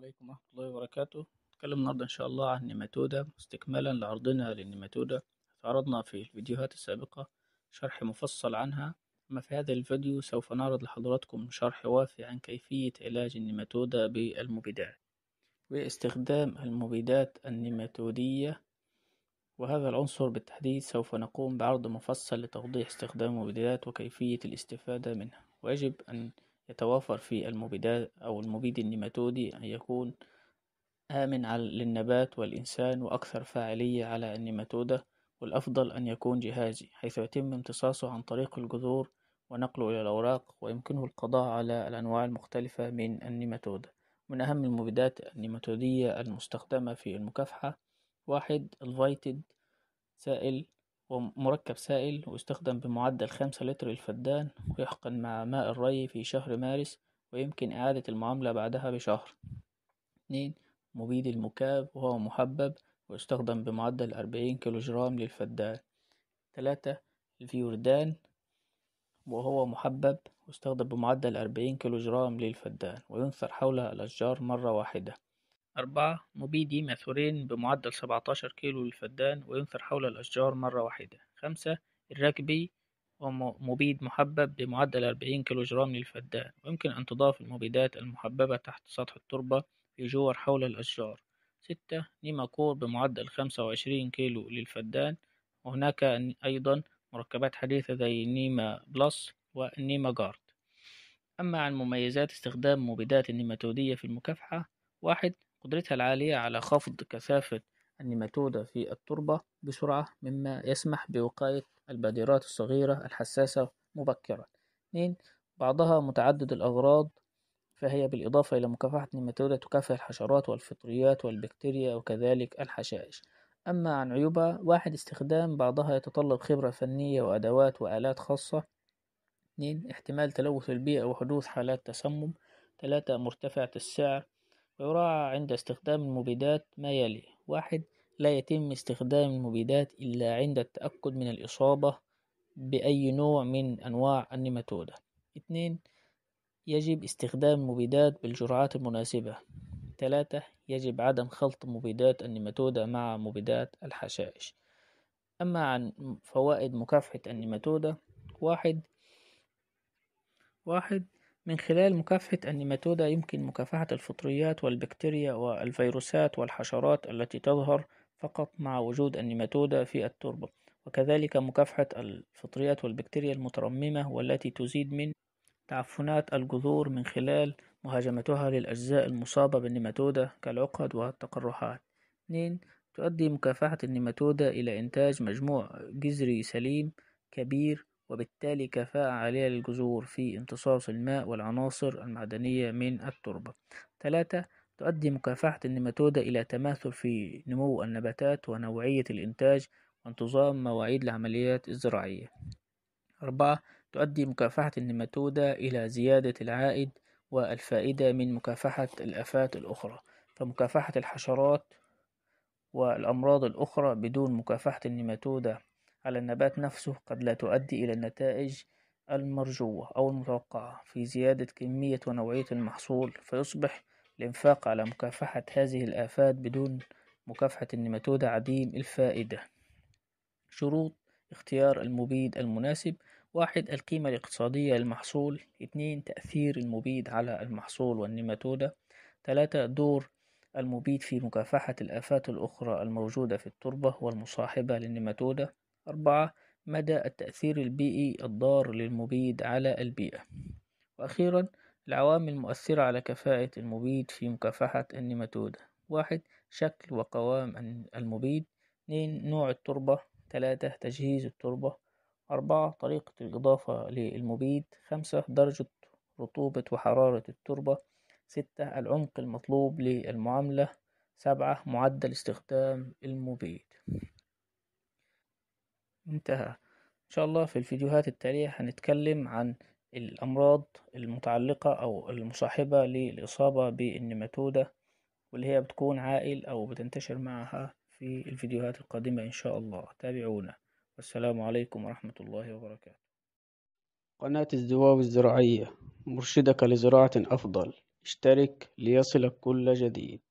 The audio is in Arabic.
عليكم ورحمة الله وبركاته نتكلم النهاردة إن شاء الله عن نيماتودا استكمالا لعرضنا للنيماتودا عرضنا في الفيديوهات السابقة شرح مفصل عنها أما في هذا الفيديو سوف نعرض لحضراتكم شرح وافي عن كيفية علاج النيماتودا بالمبيدات واستخدام المبيدات النيماتودية وهذا العنصر بالتحديد سوف نقوم بعرض مفصل لتوضيح استخدام المبيدات وكيفية الاستفادة منها ويجب أن يتوافر في المبيدات أو المبيد النيماتودي أن يكون آمن للنبات والإنسان وأكثر فاعلية على النيماتودة والأفضل أن يكون جهازي حيث يتم امتصاصه عن طريق الجذور ونقله إلى الأوراق ويمكنه القضاء على الأنواع المختلفة من النيماتودة من أهم المبيدات النيماتودية المستخدمة في المكافحة واحد الفايتد سائل ومركب سائل ويستخدم بمعدل خمسة لتر الفدان ويحقن مع ماء الري في شهر مارس ويمكن إعادة المعاملة بعدها بشهر اتنين مبيد المكاب وهو محبب ويستخدم بمعدل أربعين جرام للفدان تلاتة الفيوردان وهو محبب ويستخدم بمعدل أربعين جرام للفدان وينثر حول الأشجار مرة واحدة أربعة مبيدي ماثورين بمعدل سبعتاشر كيلو للفدان وينثر حول الأشجار مرة واحدة خمسة الركبي ومبيد محبب بمعدل أربعين كيلو جرام للفدان ويمكن أن تضاف المبيدات المحببة تحت سطح التربة في جوار حول الأشجار ستة نيماكور بمعدل خمسة وعشرين كيلو للفدان وهناك أيضا مركبات حديثة زي نيما بلس ونيما جارد أما عن مميزات استخدام مبيدات النيماتودية في المكافحة واحد قدرتها العالية على خفض كثافة النيماتودة في التربة بسرعة مما يسمح بوقاية البادرات الصغيرة الحساسة مبكرا اثنين بعضها متعدد الأغراض فهي بالإضافة إلى مكافحة النيماتودة تكافح الحشرات والفطريات والبكتيريا وكذلك الحشائش أما عن عيوبها واحد استخدام بعضها يتطلب خبرة فنية وأدوات وآلات خاصة اثنين احتمال تلوث البيئة وحدوث حالات تسمم ثلاثة مرتفعة السعر يراعى عند استخدام المبيدات ما يلي واحد لا يتم استخدام المبيدات إلا عند التأكد من الإصابة بأي نوع من أنواع النيماتودا اثنين يجب استخدام المبيدات بالجرعات المناسبة ثلاثة يجب عدم خلط مبيدات النيماتودا مع مبيدات الحشائش أما عن فوائد مكافحة النيماتودا واحد واحد من خلال مكافحة النيماتودا يمكن مكافحة الفطريات والبكتيريا والفيروسات والحشرات التي تظهر فقط مع وجود النيماتودا في التربة وكذلك مكافحة الفطريات والبكتيريا المترممة والتي تزيد من تعفنات الجذور من خلال مهاجمتها للأجزاء المصابة بالنيماتودا كالعقد والتقرحات 2. تؤدي مكافحة النيماتودا إلى إنتاج مجموع جذري سليم كبير وبالتالي كفاءة عالية للجذور في امتصاص الماء والعناصر المعدنية من التربة ثلاثة تؤدي مكافحة النماتودا إلى تماثل في نمو النباتات ونوعية الإنتاج وانتظام مواعيد العمليات الزراعية أربعة تؤدي مكافحة النماتودا إلى زيادة العائد والفائدة من مكافحة الآفات الأخرى فمكافحة الحشرات والأمراض الأخرى بدون مكافحة النماتودا على النبات نفسه قد لا تؤدي إلى النتائج المرجوة أو المتوقعة في زيادة كمية ونوعية المحصول فيصبح الإنفاق على مكافحة هذه الآفات بدون مكافحة النماتودة عديم الفائدة شروط اختيار المبيد المناسب واحد القيمة الاقتصادية للمحصول اثنين تأثير المبيد على المحصول والنماتودة ثلاثة دور المبيد في مكافحة الآفات الأخرى الموجودة في التربة والمصاحبة للنماتودة أربعة مدى التأثير البيئي الضار للمبيد على البيئة وأخيرا العوامل المؤثرة على كفاءة المبيد في مكافحة النيماتودة واحد شكل وقوام المبيد اثنين نوع التربة ثلاثة تجهيز التربة أربعة طريقة الإضافة للمبيد خمسة درجة رطوبة وحرارة التربة ستة العمق المطلوب للمعاملة سبعة معدل استخدام المبيد انتهى إن شاء الله في الفيديوهات التالية هنتكلم عن الأمراض المتعلقة أو المصاحبة للإصابة بالنماتودة واللي هي بتكون عائل أو بتنتشر معها في الفيديوهات القادمة إن شاء الله تابعونا والسلام عليكم ورحمة الله وبركاته قناة الزواب الزراعية مرشدك لزراعة أفضل اشترك ليصلك كل جديد